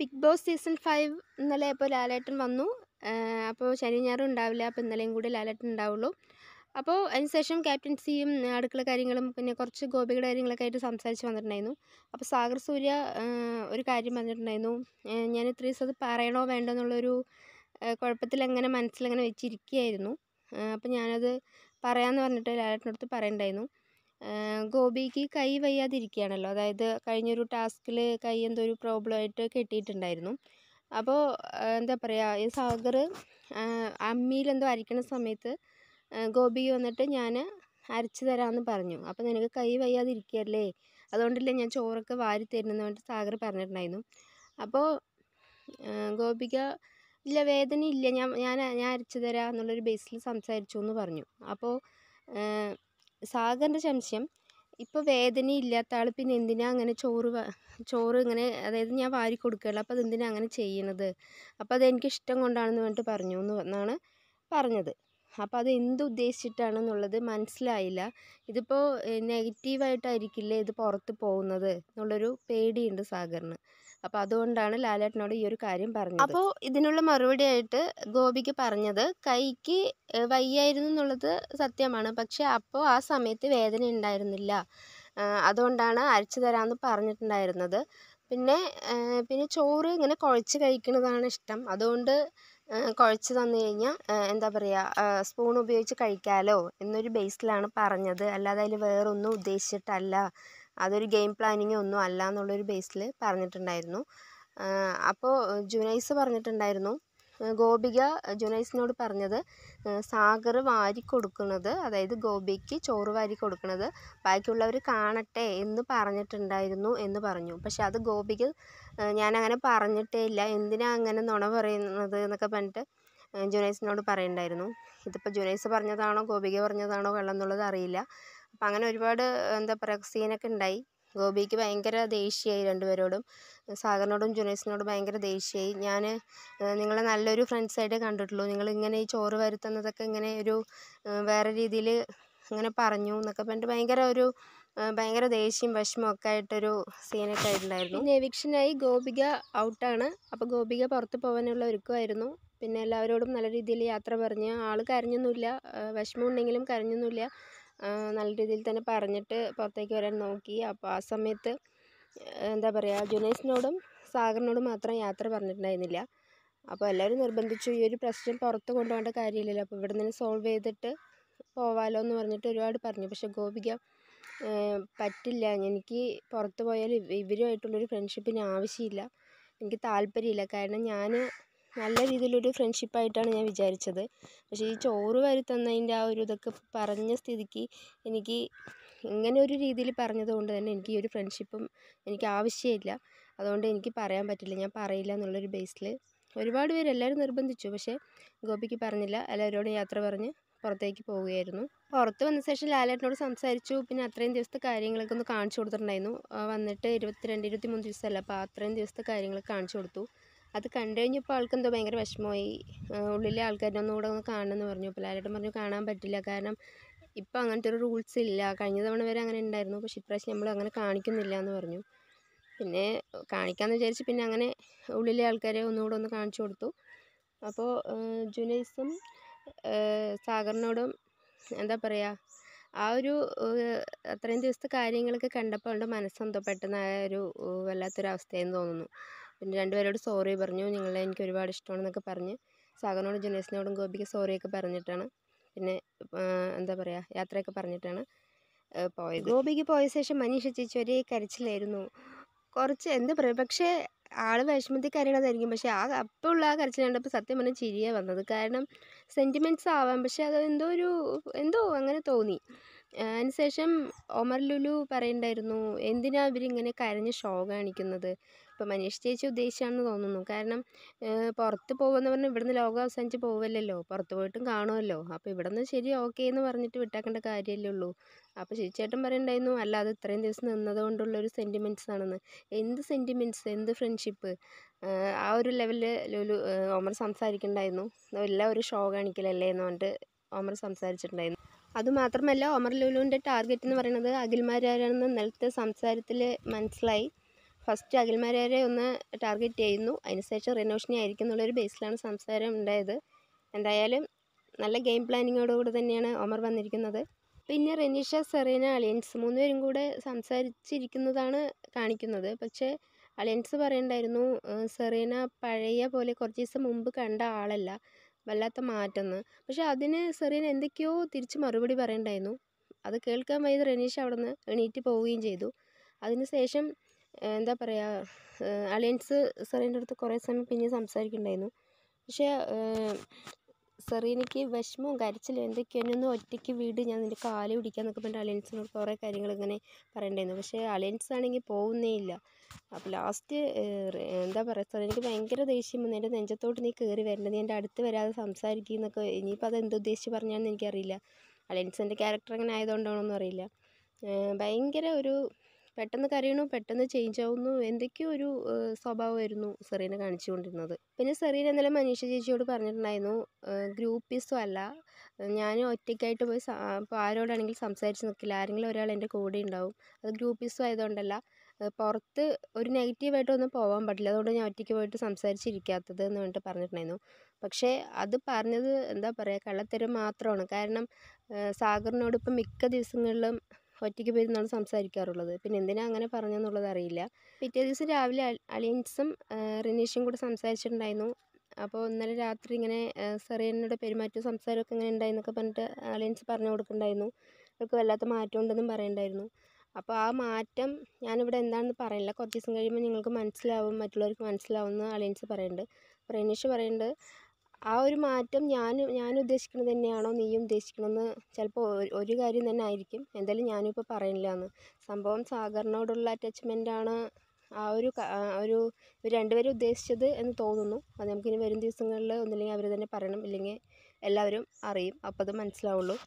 big boss season five ഇന്നലെ ഇപ്പോൾ ലാലേട്ടൻ വന്നു അപ്പോൾ ശനി ഞായറും ഉണ്ടാവില്ല അപ്പോൾ ഇന്നലെയും കൂടി ലാലേട്ടൻ ഉണ്ടാവുള്ളൂ അപ്പോൾ അതിനുശേഷം ക്യാപ്റ്റൻസിയും അടുക്കള കാര്യങ്ങളും പിന്നെ കുറച്ച് ഗോപികളുടെ കാര്യങ്ങളൊക്കെ ആയിട്ട് സംസാരിച്ച് വന്നിട്ടുണ്ടായിരുന്നു അപ്പോൾ സാഗർ സൂര്യ ഒരു കാര്യം പറഞ്ഞിട്ടുണ്ടായിരുന്നു ഞാൻ ഇത്ര ദിവസം അത് പറയണോ വേണ്ടോ എന്നുള്ളൊരു കുഴപ്പത്തിൽ അങ്ങനെ മനസ്സിലങ്ങനെ വെച്ചിരിക്കുകയായിരുന്നു അപ്പോൾ ഞാനത് പറയാമെന്ന് പറഞ്ഞിട്ട് ലാലേട്ടൻ്റെ അടുത്ത് പറയണ്ടായിരുന്നു ഗോപിക്ക് കൈ വയ്യാതിരിക്കുകയാണല്ലോ അതായത് കഴിഞ്ഞൊരു ടാസ്കിൽ കൈ എന്തോ ഒരു പ്രോബ്ലം ആയിട്ട് കെട്ടിയിട്ടുണ്ടായിരുന്നു അപ്പോൾ എന്താ പറയുക ഈ സാഗർ അമ്മിയിലെന്തോ അരയ്ക്കണ സമയത്ത് ഗോപി വന്നിട്ട് ഞാൻ അരച്ചു തരാമെന്ന് പറഞ്ഞു അപ്പോൾ നിനക്ക് കൈ വയ്യാതിരിക്കുകയല്ലേ അതുകൊണ്ടല്ലേ ഞാൻ ചോറൊക്കെ വാരി തരുന്നതെന്ന് പറഞ്ഞിട്ട് സാഗർ പറഞ്ഞിട്ടുണ്ടായിരുന്നു അപ്പോൾ ഗോപിക ഇല്ല വേദന ഇല്ല ഞാൻ ഞാൻ ഞാൻ അരച്ചു തരാം എന്നുള്ളൊരു ബേസിൽ സംസാരിച്ചു എന്ന് പറഞ്ഞു അപ്പോൾ സാഗറിൻ്റെ സംശയം ഇപ്പോൾ ഇല്ലാത്ത ആൾ പിന്നെ എന്തിനാ അങ്ങനെ ചോറ് ചോറ് ഇങ്ങനെ അതായത് ഞാൻ വാരി കൊടുക്കുകയല്ല അപ്പോൾ അതെന്തിനാണ് അങ്ങനെ ചെയ്യണത് അപ്പോൾ അതെനിക്ക് ഇഷ്ടം കൊണ്ടാണെന്ന് പറഞ്ഞിട്ട് പറഞ്ഞു എന്നാണ് പറഞ്ഞത് അപ്പോൾ അത് എന്ത് ഉദ്ദേശിച്ചിട്ടാണെന്നുള്ളത് മനസ്സിലായില്ല ഇതിപ്പോൾ നെഗറ്റീവായിട്ടായിരിക്കില്ലേ ഇത് പുറത്ത് പോകുന്നത് എന്നുള്ളൊരു പേടിയുണ്ട് സാഗറിന് അപ്പോൾ അതുകൊണ്ടാണ് ലാലേട്ടനോട് ഈ ഒരു കാര്യം പറഞ്ഞത് അപ്പോൾ ഇതിനുള്ള മറുപടി ആയിട്ട് ഗോപിക്ക് പറഞ്ഞത് കൈക്ക് വയ്യായിരുന്നു എന്നുള്ളത് സത്യമാണ് പക്ഷേ അപ്പോൾ ആ സമയത്ത് വേദന ഉണ്ടായിരുന്നില്ല അതുകൊണ്ടാണ് അരച്ചു തരാമെന്ന് പറഞ്ഞിട്ടുണ്ടായിരുന്നത് പിന്നെ പിന്നെ ചോറ് ഇങ്ങനെ കുഴച്ച് കഴിക്കുന്നതാണ് ഇഷ്ടം അതുകൊണ്ട് കുഴച്ച് തന്നു കഴിഞ്ഞാൽ എന്താ പറയുക സ്പൂൺ ഉപയോഗിച്ച് കഴിക്കാമല്ലോ എന്നൊരു ബേസിലാണ് പറഞ്ഞത് അല്ലാതെ അതിൽ വേറൊന്നും ഉദ്ദേശിച്ചിട്ടല്ല അതൊരു ഗെയിം പ്ലാനിങ് ഒന്നും അല്ല എന്നുള്ളൊരു ബേസിൽ പറഞ്ഞിട്ടുണ്ടായിരുന്നു അപ്പോൾ ജുനൈസ് പറഞ്ഞിട്ടുണ്ടായിരുന്നു ഗോപിക ജുനൈസിനോട് പറഞ്ഞത് സാഗർ വാരി കൊടുക്കുന്നത് അതായത് ഗോപിക്ക് ചോറ് വാരി കൊടുക്കുന്നത് ബാക്കിയുള്ളവർ കാണട്ടെ എന്ന് പറഞ്ഞിട്ടുണ്ടായിരുന്നു എന്ന് പറഞ്ഞു പക്ഷെ അത് ഗോപിക ഞാൻ അങ്ങനെ പറഞ്ഞിട്ടേ ഇല്ല എന്തിനാ അങ്ങനെ നുണ പറയുന്നത് എന്നൊക്കെ പറഞ്ഞിട്ട് ജുനൈസിനോട് പറയുന്നുണ്ടായിരുന്നു ഇതിപ്പോൾ ജുനൈസ് പറഞ്ഞതാണോ ഗോപിക പറഞ്ഞതാണോ വെള്ളം എന്നുള്ളത് അറിയില്ല അപ്പം അങ്ങനെ ഒരുപാട് എന്താ പറയുക സീനൊക്കെ ഉണ്ടായി ഗോപിക്ക് ഭയങ്കര ദേഷ്യമായി രണ്ടുപേരോടും സാഗറിനോടും ജുനൈസിനോടും ഭയങ്കര ദേഷ്യമായി ഞാൻ നിങ്ങളെ നല്ലൊരു ഫ്രണ്ട്സായിട്ടേ കണ്ടിട്ടുള്ളൂ നിങ്ങൾ ഇങ്ങനെ ഈ ചോറ് വരുത്തുന്നതൊക്കെ ഇങ്ങനെ ഒരു വേറെ രീതിയിൽ അങ്ങനെ പറഞ്ഞു എന്നൊക്കെ പറഞ്ഞിട്ട് ഭയങ്കര ഒരു ഭയങ്കര ദേഷ്യം വിഷമമൊക്കെ ആയിട്ടൊരു സീനൊക്കെ ആയിട്ടുണ്ടായിരുന്നു പിന്നെ എവിക്ഷനായി ഗോപിക ഔട്ടാണ് അപ്പോൾ ഗോപിക പുറത്ത് പോകാനുള്ള ഒരുക്കുമായിരുന്നു പിന്നെ എല്ലാവരോടും നല്ല രീതിയിൽ യാത്ര പറഞ്ഞ് ആൾ കരഞ്ഞൊന്നുമില്ല വിഷമമുണ്ടെങ്കിലും കരഞ്ഞൊന്നുമില്ല നല്ല രീതിയിൽ തന്നെ പറഞ്ഞിട്ട് പുറത്തേക്ക് വരാൻ നോക്കി അപ്പോൾ ആ സമയത്ത് എന്താ പറയുക ജുനൈസിനോടും സാഗറിനോടും മാത്രം യാത്ര പറഞ്ഞിട്ടുണ്ടായിരുന്നില്ല അപ്പോൾ എല്ലാവരും നിർബന്ധിച്ചു ഈ ഒരു പ്രശ്നം പുറത്ത് കൊണ്ടുപോകേണ്ട കാര്യമില്ലല്ലോ അപ്പോൾ ഇവിടെ നിന്ന് സോൾവ് ചെയ്തിട്ട് പോവാലോ എന്ന് പറഞ്ഞിട്ട് ഒരുപാട് പറഞ്ഞു പക്ഷേ ഗോപിക പറ്റില്ല എനിക്ക് പുറത്ത് പോയാൽ ഇവരുമായിട്ടുള്ളൊരു ഫ്രണ്ട്ഷിപ്പിന് ആവശ്യമില്ല എനിക്ക് താല്പര്യമില്ല കാരണം ഞാൻ നല്ല രീതിയിലൊരു ഫ്രണ്ട്ഷിപ്പായിട്ടാണ് ഞാൻ വിചാരിച്ചത് പക്ഷേ ഈ ചോറ് വാരി തന്നതിൻ്റെ ആ ഒരു ഇതൊക്കെ പറഞ്ഞ സ്ഥിതിക്ക് എനിക്ക് ഇങ്ങനെ ഒരു രീതിയിൽ പറഞ്ഞത് കൊണ്ട് തന്നെ എനിക്ക് ഈ ഒരു ഫ്രണ്ട്ഷിപ്പും എനിക്ക് ആവശ്യമില്ല അതുകൊണ്ട് എനിക്ക് പറയാൻ പറ്റില്ല ഞാൻ പറയില്ല എന്നുള്ളൊരു ബേസിൽ ഒരുപാട് പേര് എല്ലാവരും നിർബന്ധിച്ചു പക്ഷേ ഗോപിക്ക് പറഞ്ഞില്ല എല്ലാവരോടും യാത്ര പറഞ്ഞ് പുറത്തേക്ക് പോവുകയായിരുന്നു പുറത്ത് വന്ന ശേഷം ലാലേട്ടനോട് സംസാരിച്ചു പിന്നെ അത്രയും ദിവസത്തെ കാര്യങ്ങളൊക്കെ ഒന്ന് കാണിച്ചു കൊടുത്തിട്ടുണ്ടായിരുന്നു വന്നിട്ട് ഇരുപത്തിരണ്ട് ഇരുപത്തിമൂന്ന് ദിവസമല്ല അപ്പോൾ അത്രയും ദിവസത്തെ കാര്യങ്ങൾ കാണിച്ചു കൊടുത്തു അത് കണ്ടു കഴിഞ്ഞപ്പോൾ ആൾക്ക് എന്തോ ഭയങ്കര വിഷമമായി ഉള്ളിലെ ഒന്നും കൂടെ ഒന്ന് കാണണമെന്ന് പറഞ്ഞു അപ്പോൾ പറഞ്ഞു കാണാൻ പറ്റില്ല കാരണം ഇപ്പം അങ്ങനത്തെ ഒരു റൂൾസ് ഇല്ല കഴിഞ്ഞ തവണ വരെ അങ്ങനെ ഉണ്ടായിരുന്നു പക്ഷേ ഇപ്രാവശ്യം നമ്മൾ അങ്ങനെ കാണിക്കുന്നില്ല എന്ന് പറഞ്ഞു പിന്നെ കാണിക്കാമെന്ന് വിചാരിച്ച് പിന്നെ അങ്ങനെ ഉള്ളിലെ ആൾക്കാരെ ഒന്നുകൂടെ ഒന്ന് കാണിച്ചു കൊടുത്തു അപ്പോൾ ജുനൈസും സാഗറിനോടും എന്താ പറയുക ആ ഒരു അത്രയും ദിവസത്തെ കാര്യങ്ങളൊക്കെ കണ്ടപ്പോൾ അവളുടെ മനസ്സെന്തോ പെട്ടെന്ന് ആ ഒരു വല്ലാത്തൊരവസ്ഥയെന്ന് തോന്നുന്നു പിന്നെ രണ്ടുപേരോട് സോറി പറഞ്ഞു നിങ്ങളെ എനിക്ക് ഒരുപാട് ഇഷ്ടമാണെന്നൊക്കെ പറഞ്ഞ് സാഗറിനോടും ജുനേസിനോടും ഗോപിക്ക് സോറിയൊക്കെ പറഞ്ഞിട്ടാണ് പിന്നെ എന്താ പറയുക യാത്രയൊക്കെ പറഞ്ഞിട്ടാണ് പോയത് ഗോപിക്ക് പോയ ശേഷം മനീഷ ചേച്ചി ഒരേ കരച്ചിലായിരുന്നു കുറച്ച് എന്താ പറയുക പക്ഷേ ആൾ വിഷമത്തിൽ കരയണതായിരിക്കും പക്ഷേ ആ അപ്പോൾ ഉള്ള ആ കരച്ചിൽ കണ്ടപ്പോൾ സത്യം പറഞ്ഞാൽ ചിരിയാണ് വന്നത് കാരണം സെൻറ്റിമെൻറ്റ്സ് ആവാം പക്ഷേ അത് എന്തോ ഒരു എന്തോ അങ്ങനെ തോന്നി അതിനുശേഷം ഒമർ ലുലു പറയുന്നുണ്ടായിരുന്നു എന്തിനാ ഇവരിങ്ങനെ കരഞ്ഞ് ഷോ കാണിക്കുന്നത് ഇപ്പോൾ മനീഷ് ചേച്ചി ഉദ്ദേശിച്ചാണെന്ന് തോന്നുന്നു കാരണം പുറത്ത് പോകുമെന്ന് പറഞ്ഞാൽ ഇവിടുന്ന് ലോകം അവസാനിച്ച് പോവില്ലല്ലോ പുറത്ത് പോയിട്ടും കാണുമല്ലോ അപ്പോൾ ഇവിടെ നിന്ന് ശരി ഓക്കെ എന്ന് പറഞ്ഞിട്ട് വിട്ടേക്കേണ്ട കാര്യമല്ലേ ഉള്ളൂ അപ്പോൾ ചേച്ചേട്ടൻ പറയുന്നുണ്ടായിരുന്നു അല്ല അത് ഇത്രയും ദിവസം നിന്നത് ഒരു സെൻറ്റിമെൻറ്റ്സ് ആണെന്ന് എന്ത് സെൻറ്റിമെൻറ്റ്സ് എന്ത് ഫ്രണ്ട്ഷിപ്പ് ആ ഒരു ലെവലിൽ ലുലു ഒമർ സംസാരിക്കണ്ടായിരുന്നു എല്ലാം ഒരു ഷോ കാണിക്കലല്ലേ എന്ന് പറഞ്ഞിട്ട് ഒമർ സംസാരിച്ചിട്ടുണ്ടായിരുന്നു അതുമാത്രമല്ല ഒമർ ലുലുവിൻ്റെ ടാർഗറ്റ് എന്ന് പറയുന്നത് അഖിൽമാരാരാണെന്ന് ഇന്നലത്തെ സംസാരത്തിൽ മനസ്സിലായി ഫസ്റ്റ് അഖിൽമാരാരെ ഒന്ന് ടാർഗറ്റ് ചെയ്യുന്നു അതിനുശേഷം റിനോഷിനെ ആയിരിക്കും എന്നുള്ളൊരു ബേസിലാണ് സംസാരം ഉണ്ടായത് എന്തായാലും നല്ല ഗെയിം പ്ലാനിങ്ങോടുകൂടി തന്നെയാണ് ഒമർ വന്നിരിക്കുന്നത് പിന്നെ റെനീഷ സെറീന അലിയൻസ് മൂന്നുപേരും കൂടെ സംസാരിച്ചിരിക്കുന്നതാണ് കാണിക്കുന്നത് പക്ഷേ അലയൻസ് പറയണ്ടായിരുന്നു സെറീന പഴയ പോലെ കുറച്ച് ദിവസം മുമ്പ് കണ്ട ആളല്ല വല്ലാത്ത മാറ്റമെന്ന് പക്ഷേ അതിന് സെറീന എന്തൊക്കെയോ തിരിച്ച് മറുപടി പറയണ്ടായിരുന്നു അത് കേൾക്കാൻ വയ്യാതെ റെനീഷ് അവിടെ നിന്ന് എണീറ്റ് പോവുകയും ചെയ്തു അതിന് ശേഷം എന്താ പറയുക അലയൻസ് സെറീൻ്റെ അടുത്ത് കുറേ സമയം പിന്നെ സംസാരിക്കുന്നുണ്ടായിരുന്നു പക്ഷേ സെറീനയ്ക്ക് വിഷമവും കരച്ചിലും എന്തൊക്കെയാണ് ഒന്ന് ഒറ്റയ്ക്ക് വീട് ഞാൻ നിൻ്റെ കാല് പിടിക്കാന്നൊക്കെ അലയൻസ് അലയൻസിനോട് കുറേ കാര്യങ്ങൾ ഇങ്ങനെ പറയണ്ടായിരുന്നു പക്ഷേ അലയൻസ് ആണെങ്കിൽ പോകുന്നേ ഇല്ല അപ്പോൾ ലാസ്റ്റ് എന്താ പറയുക സെറീനയ്ക്ക് ഭയങ്കര ദേഷ്യം വന്നു എൻ്റെ നെഞ്ചത്തോട്ട് നീ കയറി വരേണ്ടത് നീ എൻ്റെ അടുത്ത് വരാതെ എന്നൊക്കെ ഇനിയിപ്പോൾ അത് എന്തുദ്ദേശിച്ച് പറഞ്ഞാണെന്ന് എനിക്കറിയില്ല അലയൻസിൻ്റെ ക്യാരക്ടർ അങ്ങനെ ആയതുകൊണ്ടാണോ അറിയില്ല ഭയങ്കര ഒരു പെട്ടെന്ന് കരയണു പെട്ടെന്ന് ചേഞ്ച് ആവുന്നു എന്തൊക്കെയോ ഒരു സ്വഭാവമായിരുന്നു സെറീന കാണിച്ചു കൊണ്ടിരുന്നത് പിന്നെ സെറീന ഇന്നലെ മനീഷ ചേച്ചിയോട് പറഞ്ഞിട്ടുണ്ടായിരുന്നു ഗ്രൂപ്പിസും അല്ല ഞാൻ ഒറ്റയ്ക്കായിട്ട് പോയി ഇപ്പോൾ ആരോടാണെങ്കിലും സംസാരിച്ച് നിൽക്കില്ല ആരെങ്കിലും ഒരാൾ എൻ്റെ കൂടെ ഉണ്ടാവും അത് ഗ്രൂപ്പിസും ആയതുകൊണ്ടല്ല പുറത്ത് ഒരു നെഗറ്റീവായിട്ടൊന്നും പോകാൻ പറ്റില്ല അതുകൊണ്ട് ഞാൻ ഒറ്റയ്ക്ക് പോയിട്ട് സംസാരിച്ചിരിക്കാത്തത് എന്ന് പറഞ്ഞിട്ട് പറഞ്ഞിട്ടുണ്ടായിരുന്നു പക്ഷേ അത് പറഞ്ഞത് എന്താ പറയുക കള്ളത്തരം മാത്രമാണ് കാരണം സാഗറിനോടൊപ്പം മിക്ക ദിവസങ്ങളിലും ഒറ്റയ്ക്ക് പോയിരുന്നാണ് സംസാരിക്കാറുള്ളത് പിന്നെ എന്തിനാണ് അങ്ങനെ പറഞ്ഞെന്നുള്ളത് അറിയില്ല പിറ്റേ ദിവസം രാവിലെ അലിയൻസും റിനീഷും കൂടെ സംസാരിച്ചിട്ടുണ്ടായിരുന്നു അപ്പോൾ ഇന്നലെ രാത്രി ഇങ്ങനെ സെറിയനോട് പെരുമാറ്റവും സംസാരമൊക്കെ ഇങ്ങനെ ഉണ്ടായിരുന്നൊക്കെ പറഞ്ഞിട്ട് അലിയൻസ് പറഞ്ഞു കൊടുക്കുന്നുണ്ടായിരുന്നു അവൾക്ക് വല്ലാത്ത മാറ്റം ഉണ്ടെന്നും പറയുന്നുണ്ടായിരുന്നു അപ്പോൾ ആ മാറ്റം ഞാനിവിടെ എന്താണെന്ന് പറയില്ല കുറച്ച് ദിവസം കഴിയുമ്പോൾ നിങ്ങൾക്ക് മനസ്സിലാവും മറ്റുള്ളവർക്ക് മനസ്സിലാവും എന്ന് അലിയൻസ് പറയുന്നുണ്ട് അപ്പോൾ റിനീഷ് പറയുന്നുണ്ട് ആ ഒരു മാറ്റം ഞാൻ ഞാൻ ഉദ്ദേശിക്കുന്നത് തന്നെയാണോ നീയും ഉദ്ദേശിക്കുന്നതെന്ന് ചിലപ്പോൾ ഒരു കാര്യം തന്നെ ആയിരിക്കും എന്തായാലും ഞാനും ഇപ്പോൾ എന്ന് സംഭവം സാഗറിനോടുള്ള ആണ് ആ ഒരു ഒരു രണ്ടുപേരും ഉദ്ദേശിച്ചത് എന്ന് തോന്നുന്നു അത് നമുക്കിനി വരും ദിവസങ്ങളിൽ ഒന്നില്ലെങ്കിൽ അവർ തന്നെ പറയണം ഇല്ലെങ്കിൽ എല്ലാവരും അറിയും അപ്പോൾ അത് മനസ്സിലാവുള്ളൂ